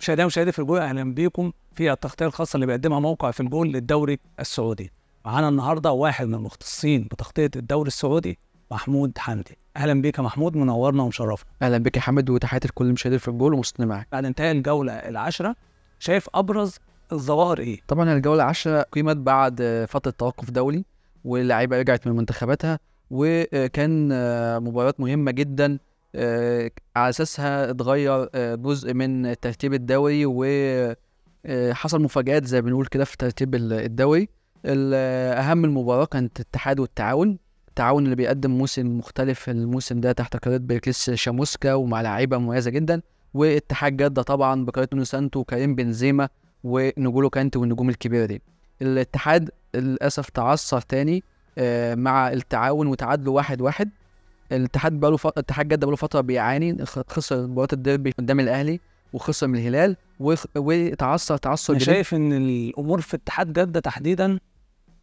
مشاهدينا ومشاهدي في الجول اهلا بيكم في التغطيه الخاصه اللي بيقدمها موقع في الجول للدوري السعودي معانا النهارده واحد من المختصين بتغطيه الدوري السعودي محمود حمدي اهلا بيك يا محمود منورنا ومشرفنا اهلا بيك يا حمد وتحياتي لكل المشاهدين في الجول ومستني معاك بعد انتهاء الجوله العاشره شايف ابرز الظواهر ايه؟ طبعا الجوله العاشره قيمت بعد فتره توقف دولي واللعيبه رجعت من منتخباتها وكان مباريات مهمه جدا آه، على اساسها اتغير آه، جزء من ترتيب الدوري وحصل آه، مفاجات زي بنقول كده في ترتيب الدوري اهم المباراه كانت الاتحاد والتعاون التعاون اللي بيقدم موسم مختلف الموسم ده تحت قياده بيركليس شاموسكا ومع لعيبه مميزه جدا واتحاد جده طبعا بقياده نونو سانتو وكريم بنزيما ونجولو كانتي والنجوم الكبيره دي الاتحاد للاسف تعثر تاني مع التعاون وتعادلوا واحد واحد الاتحاد بقاله ف... اتحاد جده بقاله فتره بيعاني خسر مباراه الديربي قدام الاهلي وخسر من الهلال وخ... وتعثر تعثر انا شايف ان الامور في اتحاد جده تحديدا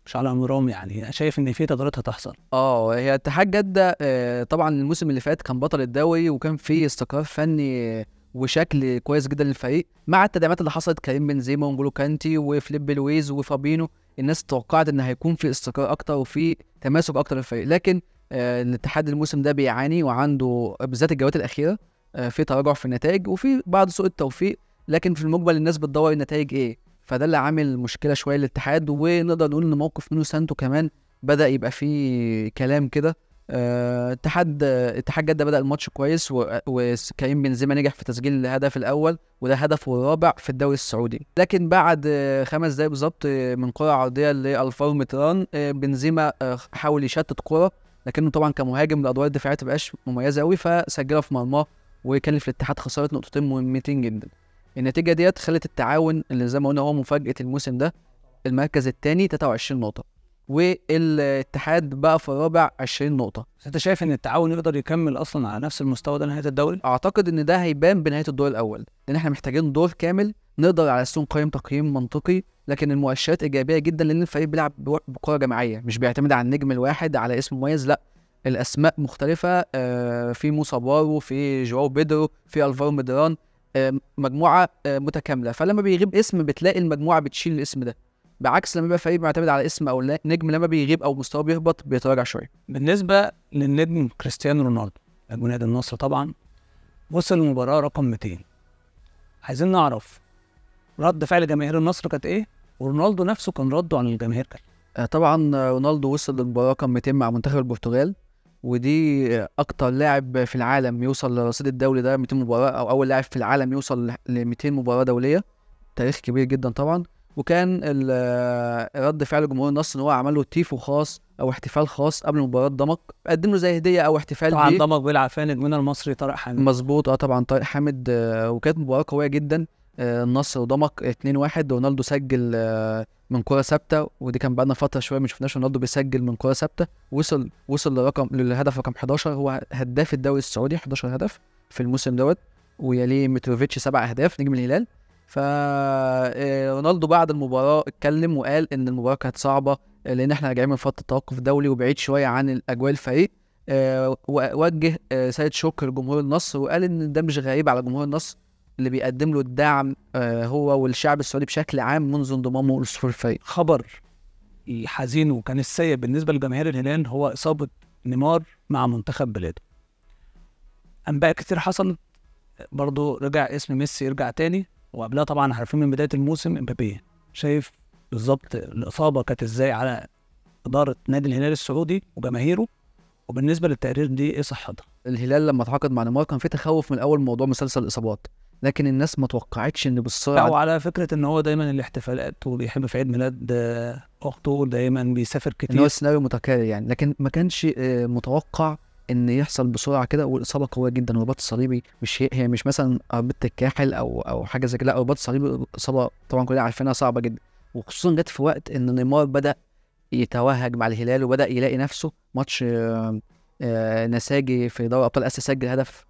مش على امرهم يعني انا شايف ان في تغييرات هتحصل اه هي اتحاد جده آه، طبعا الموسم اللي فات كان بطل الدوري وكان في استقرار فني وشكل كويس جدا للفريق مع التدعيمات اللي حصلت كريم بنزيما وانجولو كانتي وفليب لويز وفابينو الناس توقعت ان هيكون في استقرار اكتر وفي تماسك اكتر للفريق لكن الاتحاد آه، الموسم ده بيعاني وعنده بالذات الجولات الاخيره آه، في تراجع في النتائج وفي بعض سوء التوفيق لكن في المقبل الناس بتدور النتائج ايه فده اللي عامل مشكله شويه للاتحاد ونقدر نقول ان موقف نونو سانتو كمان بدا يبقى فيه كلام كده آه، اتحاد اتحاد جده بدا الماتش كويس وكريم بنزيما نجح في تسجيل الهدف الاول وده هدفه الرابع في الدوري السعودي لكن بعد خمس دقايق بالظبط من كره عرضيه لالفارو متران بنزيما حاول يشتت كره لكنه طبعا كمهاجم الادوار الدفاعيه ما تبقاش مميزه قوي فسجلها في مرماه وكلف الاتحاد خساره نقطتين مهمتين جدا النتيجه ديت خلت التعاون اللي زي ما قلنا هو مفاجاه الموسم ده المركز الثاني 23 نقطه والاتحاد بقى في الرابع 20 نقطه انت شايف ان التعاون يقدر يكمل اصلا على نفس المستوى ده نهايه الدوري اعتقد ان ده هيبان بنهايه الدور الاول لان احنا محتاجين دور كامل نقدر على السون قيم تقييم منطقي لكن المؤشرات ايجابيه جدا لان الفريق بيلعب بكره جماعيه مش بيعتمد على النجم الواحد على اسم مميز لا الاسماء مختلفه آه، في موسى بارو في جواو بيدرو في الفارو مدران آه، مجموعه آه، متكامله فلما بيغيب اسم بتلاقي المجموعه بتشيل الاسم ده بعكس لما يبقى فريق معتمد على اسم او نجم لما بيغيب او مستواه بيهبط بيتراجع شويه بالنسبه للنجم كريستيانو رونالدو نجم نادي النصر طبعا وصل المباراه رقم 200 عايزين نعرف رد فعل جماهير النصر كانت ايه ورونالدو نفسه كان رده عن الجماهير كان آه، طبعا آه، رونالدو وصل للمباراه كان 200 مع منتخب البرتغال ودي اكتر لاعب في العالم يوصل لرصيد الدولي ده 200 مباراه او اول لاعب في العالم يوصل ل 200 مباراه دوليه تاريخ كبير جدا طبعا وكان آه، رد فعل جمهور النصر ان هو عمل له تيفو خاص او احتفال خاص قبل مباراه ضمك قدم له زي هديه او احتفال طبعا بيلعب بالعفان من المصري طارق حامد مظبوط اه طبعا طارق حامد وكانت مباراه قويه جدا آه، النصر وضمك 2-1 رونالدو سجل آه، من كره ثابته ودي كان بقالنا فتره شويه ما شفناش رونالدو بيسجل من كره ثابته وصل وصل لرقم للهدف رقم 11 هو هداف الدوري السعودي 11 هدف في الموسم دوت ويليه متروفيتش سبع اهداف نجم الهلال ف آه، رونالدو بعد المباراه اتكلم وقال ان المباراه كانت صعبه لان احنا راجعين من فتره توقف دولي وبعيد شويه عن الاجواء الفريق ووجه سيد شكر جمهور النصر وقال ان ده مش غريب على جمهور النصر اللي بيقدم له الدعم آه، هو والشعب السعودي بشكل عام منذ انضمامه للصفوفيه. خبر حزين وكان السيء بالنسبه لجماهير الهلال هو اصابه نيمار مع منتخب بلاده. انباء كتير حصلت برضه رجع اسم ميسي يرجع تاني وقبلها طبعا عارفين من بدايه الموسم امبابي شايف بالظبط الاصابه كانت ازاي على اداره نادي الهلال السعودي وجماهيره وبالنسبه للتقرير دي ايه صحتها؟ الهلال لما تعاقد مع نيمار كان في تخوف من اول موضوع مسلسل الاصابات لكن الناس ما توقعتش ان بالسرعه لا وعلى فكره ان هو دايما الاحتفالات وبيحب في عيد ميلاد آه، اخته دايما بيسافر كتير ان هو سيناريو متكرر يعني لكن ما كانش آه، متوقع ان يحصل بسرعه كده والاصابه قويه جدا والرباط الصليبي مش هي, هي مش مثلا اربطه الكاحل او او حاجه زي كده لا الرباط الصليبي اصابه طبعا كلنا عارفينها صعبه جدا وخصوصا جت في وقت ان نيمار بدا يتوهج مع الهلال وبدا يلاقي نفسه ماتش آه، نساجي في دوري ابطال اسيا سجل هدف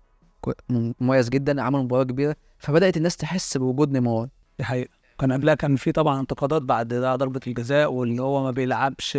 مميز جدا عمل مباراه كبيره فبدات الناس تحس بوجود نيمار دي حقيقه كان قبلها كان في طبعا انتقادات بعد ضربه الجزاء واللي هو ما بيلعبش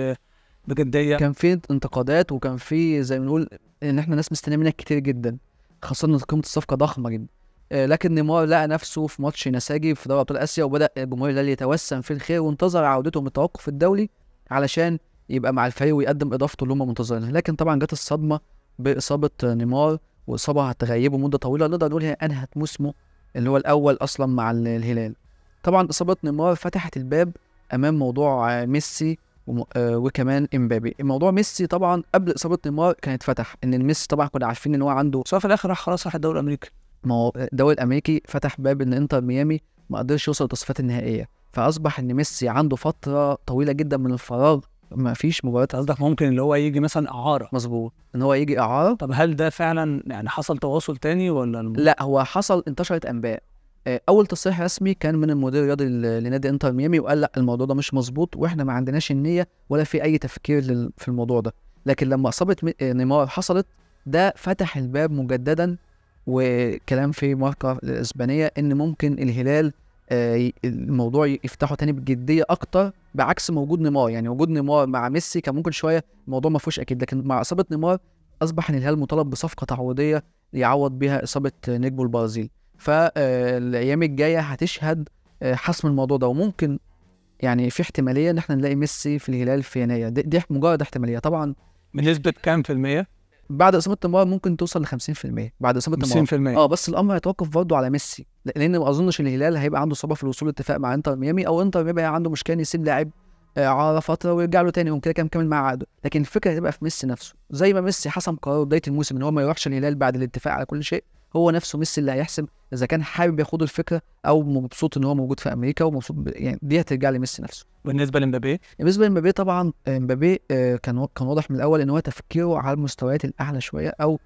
بجديه كان في انتقادات وكان في زي ما نقول ان احنا ناس مستنيه منك كتير جدا خاصه ان قيمه الصفقه ضخمه جدا آه، لكن نيمار لقى نفسه في ماتش نساجي في دوري ابطال اسيا وبدا جمهور الهلال يتوسم في الخير وانتظر عودته من التوقف الدولي علشان يبقى مع الفريق ويقدم اضافته اللي هم منتظرينها لكن طبعا جت الصدمه باصابه نيمار واصابه هتغيبه مده طويله نقدر نقول هي انهت موسمه اللي هو الاول اصلا مع الهلال طبعا اصابه نيمار فتحت الباب امام موضوع ميسي آه، وكمان امبابي موضوع ميسي طبعا قبل اصابه نيمار كانت فتح ان ميسي طبعا كنا عارفين ان هو عنده سواء في الاخر راح خلاص راح الدوري الامريكي ما هو الدوري الامريكي فتح باب ان انتر ميامي ما قدرش يوصل للتصفيات النهائيه فاصبح ان ميسي عنده فتره طويله جدا من الفراغ ما فيش مباريات قصدك ممكن اللي هو يجي مثلا اعاره مظبوط ان هو يجي اعاره طب هل ده فعلا يعني حصل تواصل تاني ولا الم... لا هو حصل انتشرت انباء آه، اول تصريح رسمي كان من المدير الرياضي لنادي انتر ميامي وقال لا الموضوع ده مش مظبوط واحنا ما عندناش النيه ولا في اي تفكير في الموضوع ده لكن لما اصابه آه، نيمار حصلت ده فتح الباب مجددا وكلام في ماركه الاسبانيه ان ممكن الهلال آه، الموضوع يفتحه تاني بجديه اكتر بعكس موجود نيمار يعني وجود نيمار مع ميسي كان ممكن شويه الموضوع ما فيهوش اكيد لكن مع اصابه نيمار اصبح الهلال مطالب بصفقه تعويضيه يعوض بها اصابه نجم البرازيل فالايام آه، الجايه هتشهد آه، حسم الموضوع ده وممكن يعني في احتماليه ان احنا نلاقي ميسي في الهلال في يناير دي, دي مجرد احتماليه طبعا بنسبه كام في الميه؟ بعد اصابه نيمار ممكن توصل ل 50% بعد اصابه نيمار 50% اه بس الامر هيتوقف برضه على ميسي لان ما اظنش الهلال هيبقى عنده صعوبه في الوصول لاتفاق مع انتر ميامي او انتر ميامي عنده مشكله يسيب لاعب آه، على فتره ويرجع له تاني كده كان مكمل مع عقده لكن الفكره هتبقى في ميسي نفسه زي ما ميسي حسم قرار بدايه الموسم ان هو ما يروحش الهلال بعد الاتفاق على كل شيء هو نفسه ميسي اللي هيحسم اذا كان حابب ياخد الفكره او مبسوط ان هو موجود في امريكا ومبسوط يعني دي هترجع لميسي نفسه بالنسبه لمبابي بالنسبه لمبابي طبعا آه، مبابي آه، كان كان واضح من الاول ان هو تفكيره على المستويات الاعلى شويه او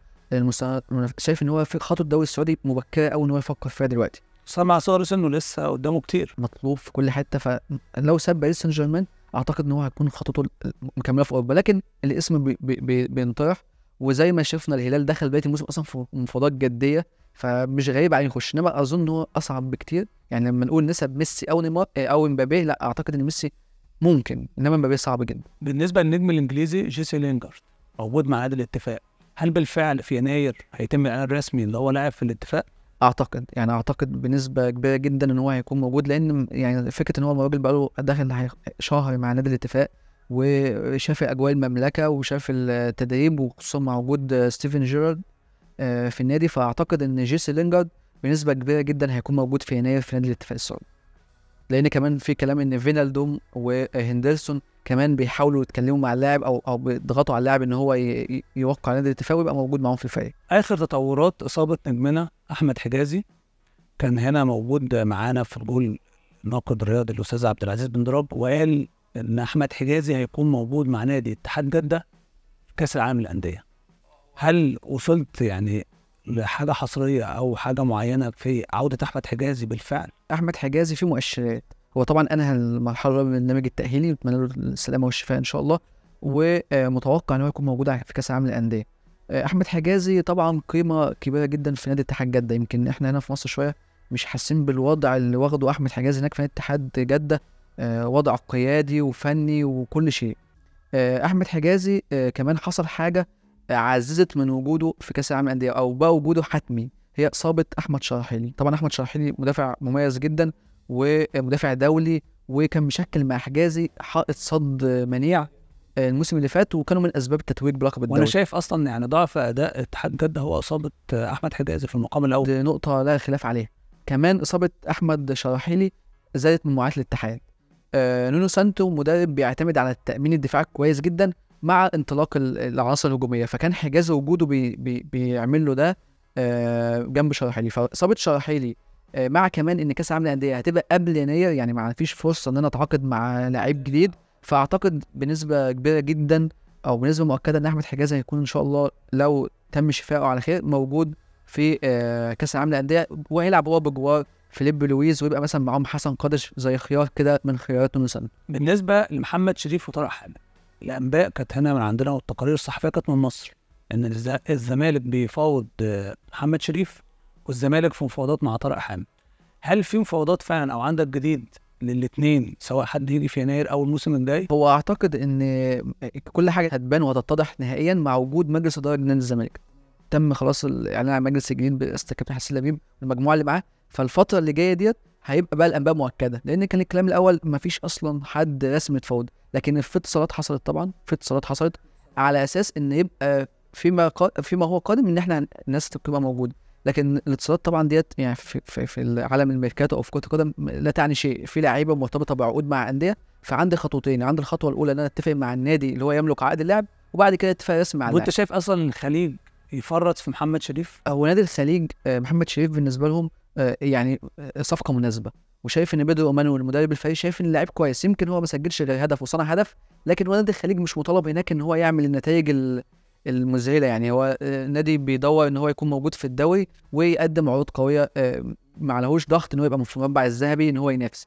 شايف ان هو في خطوه الدوري السعودي مبكره قوي ان هو يفكر فيها دلوقتي سمع سارس انه لسه قدامه كتير مطلوب في كل حته فلو ساب باريس سان جيرمان اعتقد ان هو هتكون خطته مكمله في اوروبا لكن الاسم بينطرح بي بي بينطرح وزي ما شفنا الهلال دخل بدايه الموسم اصلا في مفاوضات جديه فمش غريب عليه يخش انما اظن هو اصعب بكتير يعني لما نقول نسب ميسي او نيمار آه، او امبابي لا اعتقد ان ميسي ممكن انما امبابي صعب جدا بالنسبه للنجم الانجليزي جيسي لينجارد موجود مع هذا الاتفاق هل بالفعل في يناير هيتم الاعلان الرسمي اللي هو لاعب في الاتفاق اعتقد يعني اعتقد بنسبه كبيره جدا ان هو هيكون موجود لان يعني فكره ان هو الراجل بقاله داخل شهر مع نادي الاتفاق وشاف اجواء المملكه وشاف التدريب وخصوصا مع وجود ستيفن جيرارد آه، في النادي فاعتقد ان جيسي لينجارد بنسبه كبيره جدا هيكون موجود في يناير في نادي الاتفاق السعودي لان كمان في كلام ان فينالدوم وهندرسون كمان بيحاولوا يتكلموا مع اللاعب او او بيضغطوا على اللاعب ان هو يوقع نادي الاتفاق ويبقى موجود معاهم في الفريق. اخر تطورات اصابه نجمنا احمد حجازي كان هنا موجود معانا في الجول ناقد الرياضي الاستاذ عبد العزيز بن دراب وقال ان احمد حجازي هيكون موجود مع نادي اتحاد جده في كاس العالم للانديه هل وصلت يعني لحاجه حصريه او حاجه معينه في عوده احمد حجازي بالفعل احمد حجازي في مؤشرات هو طبعا انهى المرحله من البرنامج التاهيلي واتمنى له السلامه والشفاء ان شاء الله ومتوقع ان هو يكون موجود في كاس العالم للانديه آه، احمد حجازي طبعا قيمه كبيره جدا في نادي اتحاد جده يمكن احنا هنا في مصر شويه مش حاسين بالوضع اللي واخده احمد حجازي هناك في نادي اتحاد جده آه، وضع قيادي وفني وكل شيء آه، احمد حجازي آه، كمان حصل حاجه عززت من وجوده في كاس العالم الانديه او بقى وجوده حتمي هي اصابه احمد شراحيلي طبعا احمد شراحيلي مدافع مميز جدا ومدافع دولي وكان مشكل مع حجازي حائط صد منيع الموسم اللي فات وكانوا من اسباب التتويج بلقب الدوري وانا شايف اصلا يعني ضعف اداء اتحاد جده هو اصابه احمد حجازي في المقام الاول دي نقطه لا خلاف عليها كمان اصابه احمد شراحيلي زادت من معاناه الاتحاد آه، نونو سانتو مدرب بيعتمد على التامين الدفاعي كويس جدا مع انطلاق العناصر الهجوميه فكان حجاز وجوده بي بي بيعمل له ده آه جنب شرحيلي فاصابه شرحيلي آه مع كمان ان كاس العالم للانديه هتبقى قبل يناير يعني ما فيش فرصه ان انا اتعاقد مع لعيب جديد فاعتقد بنسبه كبيره جدا او بنسبه مؤكده ان احمد حجاز هيكون ان شاء الله لو تم شفائه على خير موجود في آه كاس العالم للانديه وهيلعب هو بجوار فيليب لويز ويبقى مثلا معاهم حسن قادش زي خيار كده من خيارات مثلا بالنسبه لمحمد شريف وطارق حامد الانباء كانت هنا من عندنا والتقارير الصحفيه كانت من مصر ان الزمالك بيفاوض محمد شريف والزمالك في مفاوضات مع طارق حامد هل في مفاوضات فعلا او عندك جديد للاثنين سواء حد يجي في يناير او الموسم الجاي هو اعتقد ان كل حاجه هتبان وهتتضح نهائيا مع وجود مجلس اداره نادي الزمالك تم خلاص الاعلان عن المجلس الجديد الكابتن حسين لبيب والمجموعه اللي معاه فالفتره اللي جايه ديت هيبقى بقى الانباء مؤكده لان كان الكلام الاول ما فيش اصلا حد رسم فوضى لكن في اتصالات حصلت طبعا في اتصالات حصلت على اساس ان يبقى فيما قا... فيما هو قادم ان احنا الناس تبقى موجوده لكن الاتصالات طبعا ديت يعني في, في, في عالم الميركاتو او في كره القدم لا تعني شيء في لعيبه مرتبطه بعقود مع انديه فعندي خطوتين عندي الخطوه الاولى ان انا اتفق مع النادي اللي هو يملك عقد اللعب وبعد كده اتفاق رسمي مع اللاعب وانت شايف اصلا الخليج يفرط في محمد شريف؟ هو نادي الخليج آه، محمد شريف بالنسبه لهم آه، يعني آه، صفقه مناسبه وشايف ان بيدرو اومانو المدرب الفريق شايف ان اللاعب كويس يمكن هو ما سجلش غير هدف وصنع هدف لكن هو نادي الخليج مش مطالب هناك ان هو يعمل النتائج المذهله يعني هو آه، نادي بيدور ان هو يكون موجود في الدوري ويقدم عروض قويه ما عليهوش ضغط ان هو يبقى في المربع الذهبي ان هو ينافس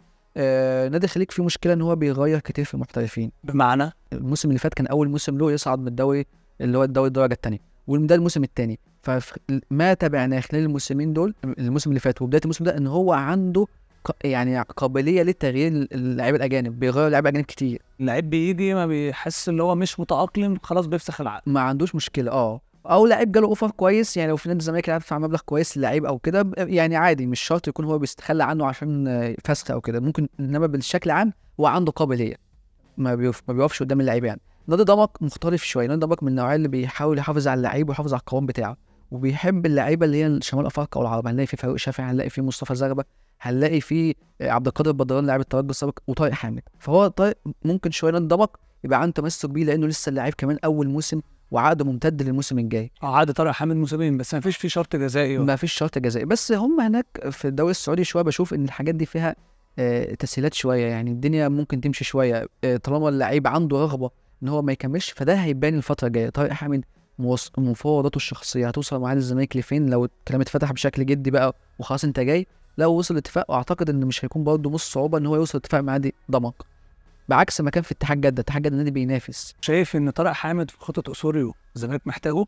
نادي الخليج فيه مشكله ان هو بيغير كتير في المحترفين بمعنى الموسم اللي فات كان اول موسم له يصعد من الدوري اللي هو الدوري الدرجه الثانيه وده الموسم الثاني فما تابعناه خلال الموسمين دول الموسم اللي فات وبدايه الموسم ده ان هو عنده يعني قابليه للتغيير اللعيبه الاجانب بيغيروا لعيبه اجانب كتير لعيب بيجي ما بيحس ان هو مش متاقلم خلاص بيفسخ العقد ما عندوش مشكله اه او لعيب جاله اوفر كويس يعني لو في نادي الزمالك دفع مبلغ كويس للعيب او كده يعني عادي مش شرط يكون هو بيستخلى عنه عشان فسخ او كده ممكن انما بالشكل عام هو عنده قابليه ما بيوف ما بيقفش قدام اللعيب يعني نادي ضمك مختلف شويه نادي ضمك من النوعيه اللي بيحاول يحافظ على اللعيب ويحافظ على القوام بتاعه وبيحب اللعيبه اللي هي شمال افريقيا والعرب هنلاقي في فاروق شافعي هنلاقي في مصطفى زغبه هنلاقي في عبد القادر بدران لاعب الترجي السابق وطارق حامد فهو طارق ممكن شويه ننضبط يبقى عنده تمسك بيه لانه لسه اللاعب كمان اول موسم وعقده ممتد للموسم الجاي اه عقد طارق حامد موسمين بس ما فيش فيه شرط جزائي ما فيش شرط جزائي بس هم هناك في الدوري السعودي شويه بشوف ان الحاجات دي فيها آه، تسهيلات شويه يعني الدنيا ممكن تمشي شويه آه، طالما اللعيب عنده رغبه ان هو ما يكملش فده هيبان الفتره الجايه طارق حامد مفاوضاته الشخصيه هتوصل مع الزمالك لفين لو الكلام اتفتح بشكل جدي بقى وخلاص انت جاي لو وصل اتفاق واعتقد ان مش هيكون برضه مش صعوبه ان هو يوصل اتفاق مع نادي ضمك بعكس ما كان في اتحاد جده اتحاد جده نادي بينافس شايف ان طارق حامد في خطه اسوريو الزمالك محتاجه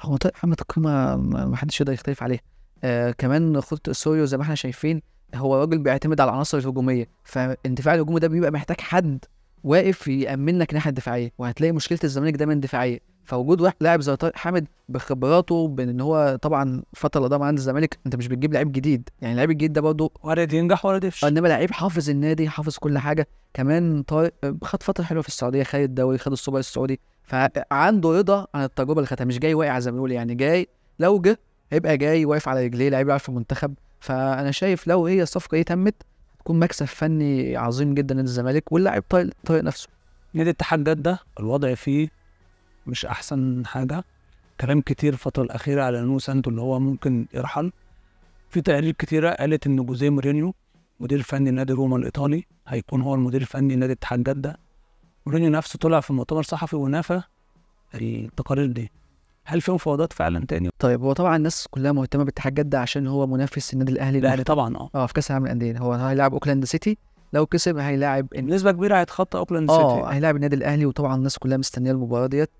هو طارق حامد قيمه ما حدش يقدر يختلف عليها آه كمان خطه اسوريو زي ما احنا شايفين هو راجل بيعتمد على العناصر الهجوميه فالدفاع الهجومي ده بيبقى محتاج حد واقف يامن لك الناحيه الدفاعيه وهتلاقي مشكله الزمالك دايما دفاعيه فوجود واحد لاعب زي حامد بخبراته بان ان هو طبعا الفتره اللي قدام عند الزمالك انت مش بتجيب لعيب جديد يعني اللعيب الجديد ده برضه وارد ينجح وارد يفشل انما لعيب حافظ النادي حافظ كل حاجه كمان طارق خد فتره حلوه في السعوديه خد الدوري خد السوبر السعودي فعنده رضا عن التجربه اللي خدها مش جاي واقع زي ما بيقول يعني جاي لو جه هيبقى جاي واقف على رجليه لعيب يعرف في المنتخب فانا شايف لو هي الصفقه دي تمت هتكون مكسب فني عظيم جدا للزمالك واللاعب طارق نفسه نادي اتحاد جده الوضع فيه مش احسن حاجه كلام كتير الفتره الاخيره على نو سانتو اللي هو ممكن يرحل في تقارير كتيره قالت ان جوزيه مورينيو مدير فني نادي روما الايطالي هيكون هو المدير الفني نادي اتحاد جده مورينيو نفسه طلع في مؤتمر صحفي ونفى التقارير دي هل في مفاوضات فعلا تاني؟ طيب هو طبعا الناس كلها مهتمه باتحاد جده عشان هو منافس النادي الاهلي الاهلي طبعا اه اه في كاس العالم للانديه هو هيلاعب اوكلاند سيتي لو كسب هيلاعب بنسبه كبيره هيتخطى اوكلاند آه، سيتي اه هيلاعب النادي الاهلي وطبعا الناس كلها مستنيه المباراه ديت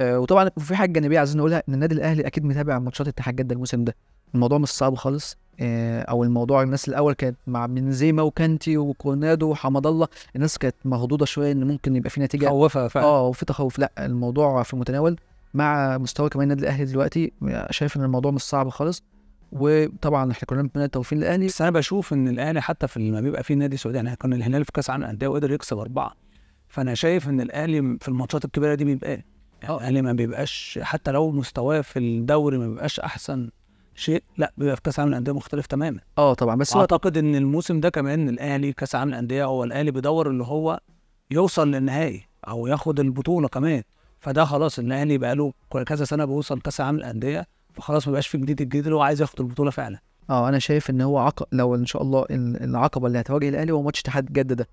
آه، وطبعا في حاجه جانبيه عايزين نقولها ان النادي الاهلي اكيد متابع ماتشات اتحاد جده الموسم ده الموضوع مش صعب خالص آه، او الموضوع الناس الاول كانت مع بنزيما وكانتي وكونادو وحمد الله الناس كانت مهضوضه شويه ان ممكن يبقى في نتيجه خوفها فعلا اه وفي تخوف لا الموضوع في المتناول مع مستوى كمان النادي الاهلي دلوقتي شايف ان الموضوع مش صعب خالص وطبعا احنا كلنا بنتمنى التوفيق للاهلي بس انا بشوف ان الاهلي حتى في لما بيبقى في نادي سعودي يعني كان الهلال في كاس عالم الانديه وقدر يكسب اربعه فانا شايف ان الاهلي في الماتشات الكبيره دي بيبقى اه يعني ما بيبقاش حتى لو مستواه في الدوري ما بيبقاش احسن شيء لا بيبقى في كاس عالم الانديه مختلف تماما اه طبعا بس اعتقد ان الموسم ده كمان الاهلي كاس عالم الانديه هو الاهلي بيدور اللي هو يوصل للنهائي او ياخد البطوله كمان فده خلاص الاهلي بقى له كذا سنه بيوصل كاس عالم الانديه فخلاص ما بقاش في جديد الجديد اللي هو عايز ياخد البطوله فعلا اه انا شايف ان هو عق... لو ان شاء الله العقبه اللي هتواجه الاهلي هو ماتش اتحاد جده ده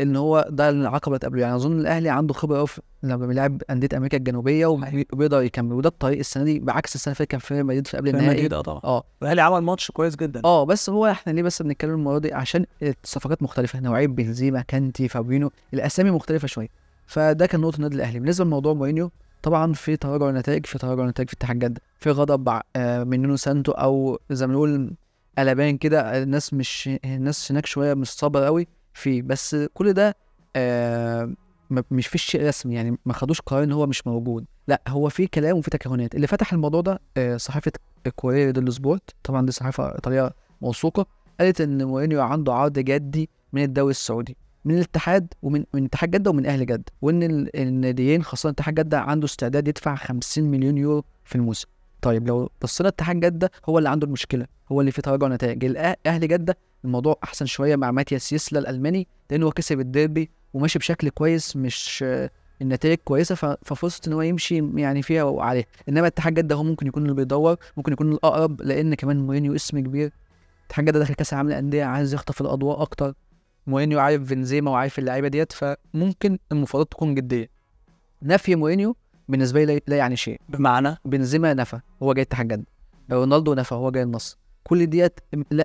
ان هو ده العقبه اللي قبله يعني اظن الاهلي عنده خبره قوي لما بيلعب انديه امريكا الجنوبيه وبيقدر يكمل وده الطريق السنه دي بعكس السنه اللي فاتت كان في ريال مدريد في قبل النهائي مدريد اه طبعا اه الاهلي عمل ماتش كويس جدا اه بس هو احنا ليه بس بنتكلم المره دي عشان الصفقات مختلفه نوعيه بنزيما كانتي فابرينو الاسامي مختلفه شويه فده كان نقطه النادي الاهلي بالنسبه لموضوع مورينيو طبعا في تراجع نتائج في تراجع نتائج في اتحاد جده في غضب آه، من نونو سانتو او زي ما نقول قلبان كده الناس مش الناس هناك شويه مش صابره قوي فيه بس كل ده آه مش فيش رسمي يعني ما خدوش قرار ان هو مش موجود لا هو في كلام وفي تكهنات اللي فتح الموضوع ده آه صحيفه كوريا دي سبورت طبعا دي صحيفه ايطاليه موثوقه قالت ان مورينيو عنده عرض جدي من الدوري السعودي من الاتحاد ومن من اتحاد جده ومن اهل جده وان الناديين خاصه اتحاد جده عنده استعداد يدفع 50 مليون يورو في الموسم طيب لو بصينا اتحاد جده هو اللي عنده المشكله هو اللي في تراجع نتائج الاهلي جده الموضوع احسن شويه مع ماتياس يسلا الالماني لان هو كسب الديربي وماشي بشكل كويس مش النتائج كويسه ففرصه ان هو يمشي يعني فيها وعليها انما اتحاد جده هو ممكن يكون اللي بيدور ممكن يكون الاقرب لان كمان مورينيو اسم كبير اتحاد جده داخل كاس العالم للانديه عايز يخطف الاضواء اكتر مورينيو عارف بنزيما وعارف اللعيبه ديت فممكن المفاوضات تكون جديه نفي مورينيو بالنسبه لي لا يعني شيء بمعنى بنزيما نفى هو جاي اتحاد جده رونالدو نفى هو جاي النصر كل ديت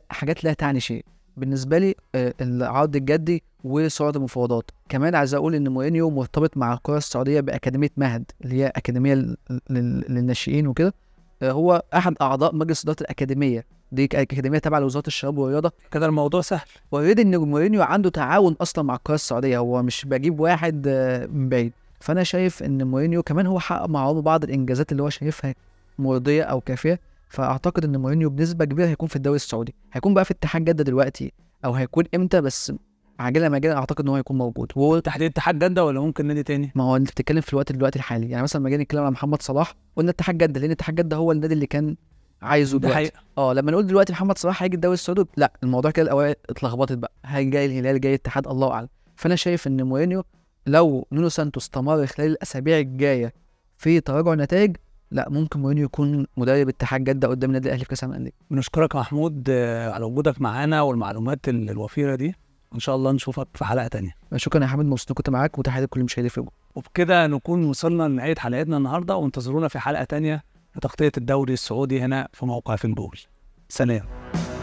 حاجات لا تعني شيء بالنسبه لي آه، العرض الجدي وصعود المفاوضات كمان عايز اقول ان مورينيو مرتبط مع الكره السعوديه باكاديميه مهد اللي هي اكاديميه للناشئين وكده آه، هو احد اعضاء مجلس اداره الاكاديميه دي اكاديميه تابعه لوزاره الشباب والرياضه كده الموضوع سهل وأريد ان مورينيو عنده تعاون اصلا مع الكرة السعوديه هو مش بجيب واحد آه، من بعيد فانا شايف ان مورينيو كمان هو حقق مع بعض الانجازات اللي هو شايفها مرضيه او كافيه فاعتقد ان مورينيو بنسبه كبيره هيكون في الدوري السعودي هيكون بقى في اتحاد جده دلوقتي او هيكون امتى بس عاجلا ماجلا اعتقد ان هو هيكون موجود هو تحديد اتحاد جده ولا ممكن نادي تاني ما هو انت بتتكلم في الوقت دلوقتي الحالي يعني مثلا لما جينا نتكلم على محمد صلاح قلنا اتحاد جده لان اتحاد جده هو النادي اللي كان عايزه دلوقتي اه لما نقول دلوقتي محمد صلاح هيجي الدوري السعودي لا الموضوع كده الاوائل اتلخبطت بقى هاي جاي الهلال جاي الاتحاد الله اعلم فانا شايف ان مورينيو لو نونو سانتو استمر خلال الاسابيع الجايه في تراجع نتائج لا ممكن مورينيو يكون مدرب اتحاد جده قدام النادي الاهلي في كاس العالم بنشكرك يا محمود آه، على وجودك معانا والمعلومات الوفيره دي ان شاء الله نشوفك في حلقه تانية آه، شكرا يا حمد مبسوط كنت معاك وتحياتي لكل المشاهدين في وبكده نكون وصلنا لنهايه حلقتنا النهارده وانتظرونا في حلقه تانية لتغطيه الدوري السعودي هنا في موقع في سلام